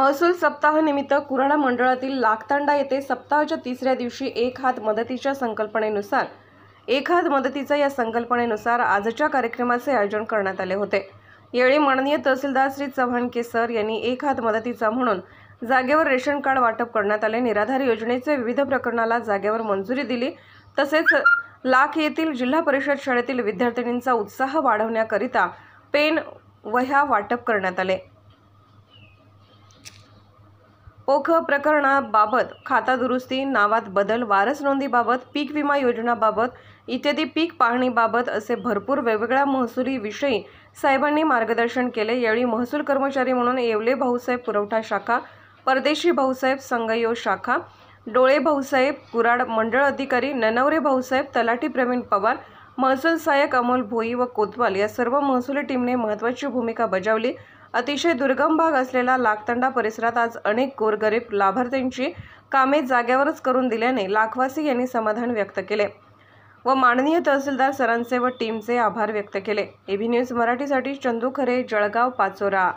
महसूल सप्ताहानिमित्त कुराणा मंडळातील लाखतांडा येथे सप्ताहाच्या तिसऱ्या दिवशी एक हात मदतीच्या संकल्पनेनुसार एक हात मदतीचा या संकल्पनेनुसार आजच्या कार्यक्रमाचे आयोजन करण्यात आले होते यावेळी माननीय तहसीलदार श्री चव्हाण केसर यांनी एक हात मदतीचा म्हणून जागेवर रेशन कार्ड वाटप करण्यात आले निराधार योजनेचे विविध प्रकरणाला जागेवर मंजुरी दिली तसेच लाख येथील जिल्हा परिषद शाळेतील विद्यार्थिनींचा उत्साह वाढवण्याकरिता पेन वह्या वाटप करण्यात आले ओख प्रकरणाबाबत खाता दुरुस्ती नावात बदल वारस नोंदीबाबत पीक विमा योजनाबाबत इत्यादी पीक पाहणीबाबत असे भरपूर वेगवेगळ्या महसुली साहेबांनी मार्गदर्शन केले यावेळी महसूल कर्मचारी म्हणून येवले भाऊसाहेब पुरवठा शाखा परदेशी भाऊसाहेब संगयो शाखा डोळे भाऊसाहेब कुराड मंडळ अधिकारी ननवरे भाऊसाहेब तलाठी प्रवीण पवार महसूल सहाय्यक अमोल भोई व कोतवाल या सर्व महसुली टीमने महत्त्वाची भूमिका बजावली अतिशय दुर्गम भाग असलेला लागतंडा परिसरात आज अनेक गोरगरीब लाभार्थ्यांची कामे जाग्यावरच करून दिल्याने लाखवासी यांनी समाधान व्यक्त केले व माननीय तहसीलदार सरांचे व टीमचे आभार व्यक्त केले एबी न्यूज मराठीसाठी चंदू खरे जळगाव पाचोरा